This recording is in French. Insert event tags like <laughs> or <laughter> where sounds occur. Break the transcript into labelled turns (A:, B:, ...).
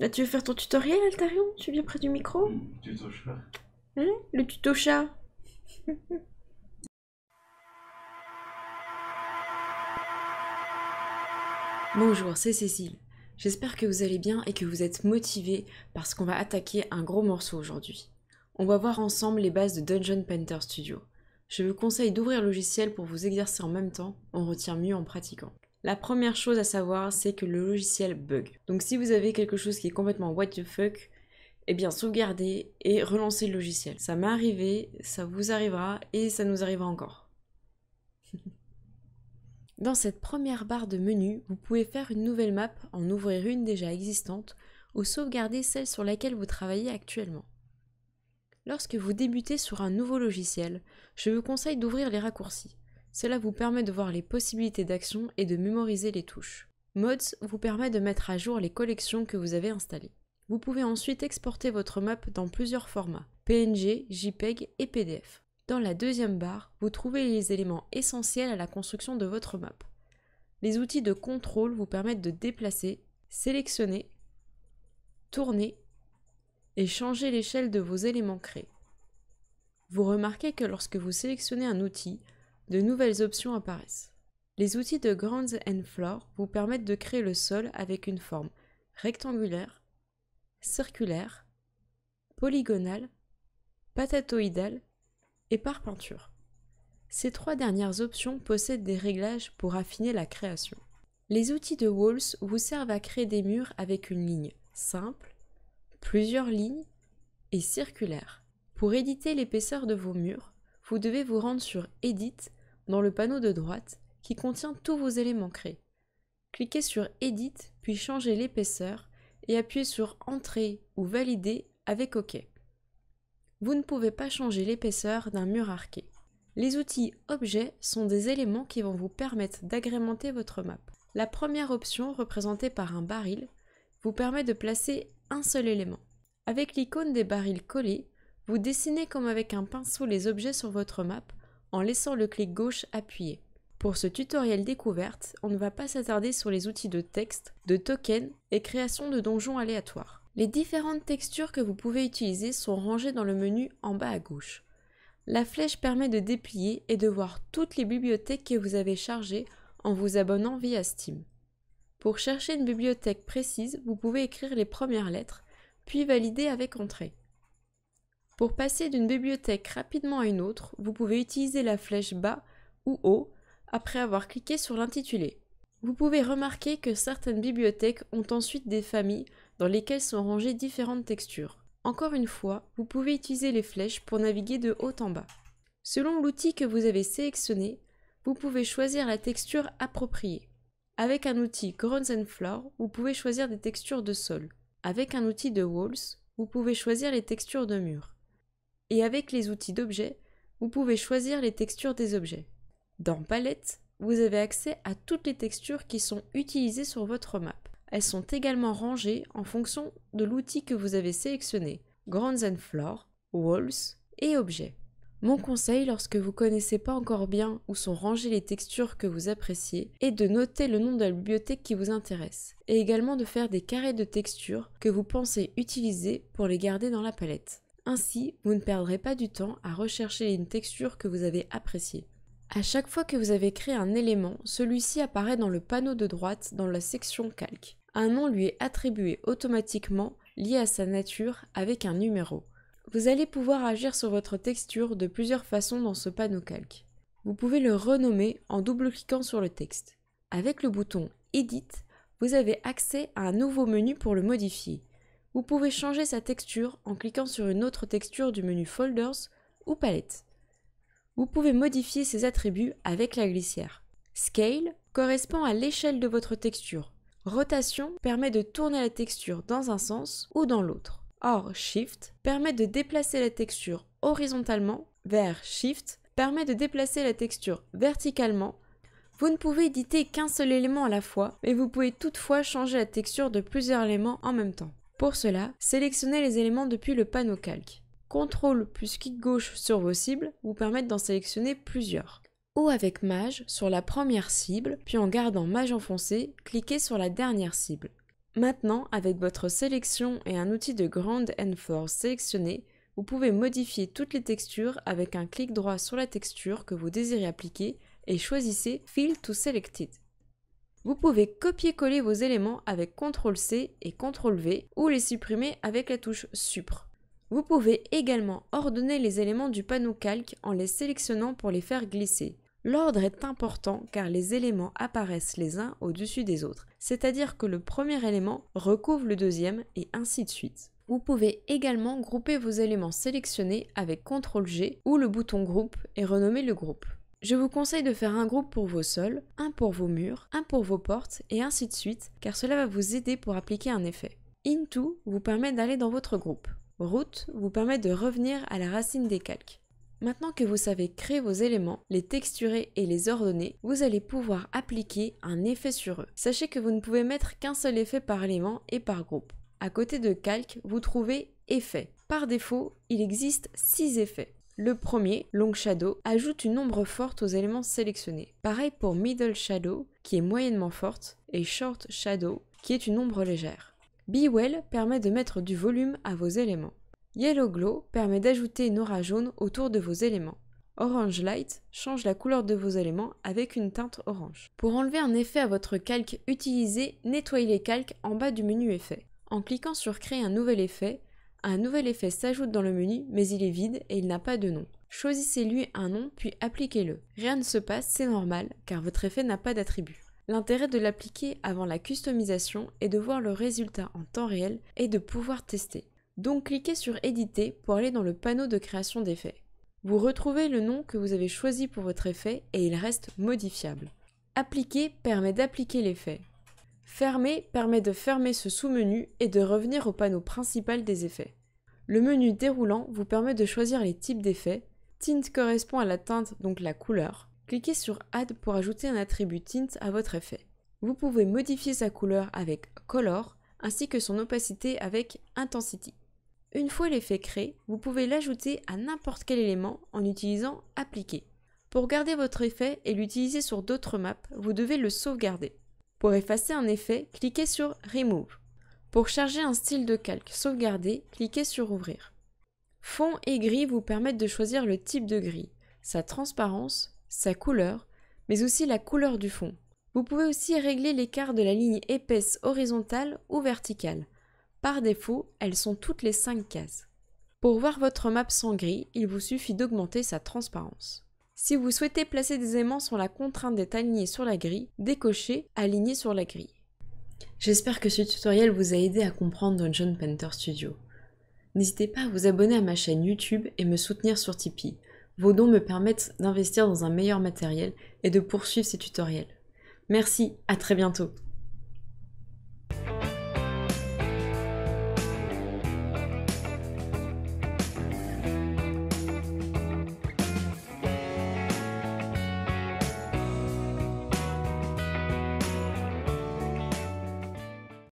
A: Là, tu veux faire ton tutoriel, Altarion Tu viens près du micro mmh, hein Le tuto chat. le tuto chat. Bonjour, c'est Cécile. J'espère que vous allez bien et que vous êtes motivés parce qu'on va attaquer un gros morceau aujourd'hui. On va voir ensemble les bases de Dungeon Painter Studio. Je vous conseille d'ouvrir le logiciel pour vous exercer en même temps, on retient mieux en pratiquant. La première chose à savoir, c'est que le logiciel bug. Donc si vous avez quelque chose qui est complètement what the fuck, eh bien sauvegardez et relancez le logiciel. Ça m'est arrivé, ça vous arrivera et ça nous arrivera encore. <laughs> Dans cette première barre de menu, vous pouvez faire une nouvelle map, en ouvrir une déjà existante ou sauvegarder celle sur laquelle vous travaillez actuellement. Lorsque vous débutez sur un nouveau logiciel, je vous conseille d'ouvrir les raccourcis. Cela vous permet de voir les possibilités d'action et de mémoriser les touches. Mods vous permet de mettre à jour les collections que vous avez installées. Vous pouvez ensuite exporter votre map dans plusieurs formats, PNG, JPEG et PDF. Dans la deuxième barre, vous trouvez les éléments essentiels à la construction de votre map. Les outils de contrôle vous permettent de déplacer, sélectionner, tourner et changer l'échelle de vos éléments créés. Vous remarquez que lorsque vous sélectionnez un outil, de nouvelles options apparaissent. Les outils de Grounds and Floor vous permettent de créer le sol avec une forme rectangulaire, circulaire, polygonale, patatoïdale et par peinture. Ces trois dernières options possèdent des réglages pour affiner la création. Les outils de Walls vous servent à créer des murs avec une ligne simple, plusieurs lignes et circulaire. Pour éditer l'épaisseur de vos murs, vous devez vous rendre sur Edit dans le panneau de droite qui contient tous vos éléments créés. Cliquez sur Edit puis changez l'épaisseur et appuyez sur Entrée ou Valider avec OK. Vous ne pouvez pas changer l'épaisseur d'un mur arqué. Les outils Objets sont des éléments qui vont vous permettre d'agrémenter votre map. La première option, représentée par un baril, vous permet de placer un seul élément. Avec l'icône des barils collés, vous dessinez comme avec un pinceau les objets sur votre map en laissant le clic gauche appuyé. Pour ce tutoriel découverte, on ne va pas s'attarder sur les outils de texte, de token et création de donjons aléatoires. Les différentes textures que vous pouvez utiliser sont rangées dans le menu en bas à gauche. La flèche permet de déplier et de voir toutes les bibliothèques que vous avez chargées en vous abonnant via Steam. Pour chercher une bibliothèque précise, vous pouvez écrire les premières lettres, puis valider avec Entrée. Pour passer d'une bibliothèque rapidement à une autre, vous pouvez utiliser la flèche bas ou haut après avoir cliqué sur l'intitulé. Vous pouvez remarquer que certaines bibliothèques ont ensuite des familles dans lesquelles sont rangées différentes textures. Encore une fois, vous pouvez utiliser les flèches pour naviguer de haut en bas. Selon l'outil que vous avez sélectionné, vous pouvez choisir la texture appropriée. Avec un outil Grounds and Floor, vous pouvez choisir des textures de sol. Avec un outil de Walls, vous pouvez choisir les textures de murs et avec les outils d'objets, vous pouvez choisir les textures des objets. Dans Palette, vous avez accès à toutes les textures qui sont utilisées sur votre map. Elles sont également rangées en fonction de l'outil que vous avez sélectionné, Grounds and Floor, Walls et Objets. Mon conseil lorsque vous ne connaissez pas encore bien où sont rangées les textures que vous appréciez est de noter le nom de la bibliothèque qui vous intéresse et également de faire des carrés de textures que vous pensez utiliser pour les garder dans la palette. Ainsi, vous ne perdrez pas du temps à rechercher une texture que vous avez appréciée. À chaque fois que vous avez créé un élément, celui-ci apparaît dans le panneau de droite dans la section calque. Un nom lui est attribué automatiquement lié à sa nature avec un numéro. Vous allez pouvoir agir sur votre texture de plusieurs façons dans ce panneau calque. Vous pouvez le renommer en double-cliquant sur le texte. Avec le bouton Edit, vous avez accès à un nouveau menu pour le modifier. Vous pouvez changer sa texture en cliquant sur une autre texture du menu Folders ou Palette. Vous pouvez modifier ses attributs avec la glissière. Scale correspond à l'échelle de votre texture. Rotation permet de tourner la texture dans un sens ou dans l'autre. Or, Shift permet de déplacer la texture horizontalement vers Shift permet de déplacer la texture verticalement. Vous ne pouvez éditer qu'un seul élément à la fois, mais vous pouvez toutefois changer la texture de plusieurs éléments en même temps. Pour cela, sélectionnez les éléments depuis le panneau calque. CTRL plus clic gauche sur vos cibles vous permettent d'en sélectionner plusieurs. Ou avec Mage sur la première cible, puis en gardant Mage enfoncé, cliquez sur la dernière cible. Maintenant, avec votre sélection et un outil de Grand Enforce Force sélectionné, vous pouvez modifier toutes les textures avec un clic droit sur la texture que vous désirez appliquer et choisissez Fill to Selected. Vous pouvez copier-coller vos éléments avec CTRL-C et CTRL-V ou les supprimer avec la touche Supre. Vous pouvez également ordonner les éléments du panneau calque en les sélectionnant pour les faire glisser. L'ordre est important car les éléments apparaissent les uns au-dessus des autres, c'est-à-dire que le premier élément recouvre le deuxième et ainsi de suite. Vous pouvez également grouper vos éléments sélectionnés avec CTRL-G ou le bouton groupe et renommer le groupe. Je vous conseille de faire un groupe pour vos sols, un pour vos murs, un pour vos portes et ainsi de suite car cela va vous aider pour appliquer un effet. Into vous permet d'aller dans votre groupe. Route vous permet de revenir à la racine des calques. Maintenant que vous savez créer vos éléments, les texturer et les ordonner, vous allez pouvoir appliquer un effet sur eux. Sachez que vous ne pouvez mettre qu'un seul effet par élément et par groupe. À côté de calque, vous trouvez effets. Par défaut, il existe 6 effets. Le premier, Long Shadow, ajoute une ombre forte aux éléments sélectionnés. Pareil pour Middle Shadow, qui est moyennement forte, et Short Shadow, qui est une ombre légère. Bewell permet de mettre du volume à vos éléments. Yellow Glow permet d'ajouter une aura jaune autour de vos éléments. Orange Light change la couleur de vos éléments avec une teinte orange. Pour enlever un effet à votre calque utilisé, nettoyez les calques en bas du menu Effets. En cliquant sur Créer un nouvel effet, un nouvel effet s'ajoute dans le menu, mais il est vide et il n'a pas de nom. Choisissez-lui un nom puis appliquez-le. Rien ne se passe, c'est normal, car votre effet n'a pas d'attribut. L'intérêt de l'appliquer avant la customisation est de voir le résultat en temps réel et de pouvoir tester. Donc cliquez sur Éditer pour aller dans le panneau de création d'effets. Vous retrouvez le nom que vous avez choisi pour votre effet et il reste modifiable. Appliquer permet d'appliquer l'effet. Fermer permet de fermer ce sous-menu et de revenir au panneau principal des effets. Le menu déroulant vous permet de choisir les types d'effets. Tint correspond à la teinte, donc la couleur. Cliquez sur Add pour ajouter un attribut tint à votre effet. Vous pouvez modifier sa couleur avec Color ainsi que son opacité avec Intensity. Une fois l'effet créé, vous pouvez l'ajouter à n'importe quel élément en utilisant Appliquer. Pour garder votre effet et l'utiliser sur d'autres maps, vous devez le sauvegarder. Pour effacer un effet, cliquez sur Remove. Pour charger un style de calque sauvegardé, cliquez sur Ouvrir. Fond et gris vous permettent de choisir le type de gris, sa transparence, sa couleur, mais aussi la couleur du fond. Vous pouvez aussi régler l'écart de la ligne épaisse horizontale ou verticale. Par défaut, elles sont toutes les 5 cases. Pour voir votre map sans gris, il vous suffit d'augmenter sa transparence. Si vous souhaitez placer des aimants sur la contrainte d'être alignés sur la grille, décochez Aligner sur la grille. J'espère que ce tutoriel vous a aidé à comprendre Dungeon Painter Studio. N'hésitez pas à vous abonner à ma chaîne YouTube et me soutenir sur Tipeee. Vos dons me permettent d'investir dans un meilleur matériel et de poursuivre ces tutoriels. Merci, à très bientôt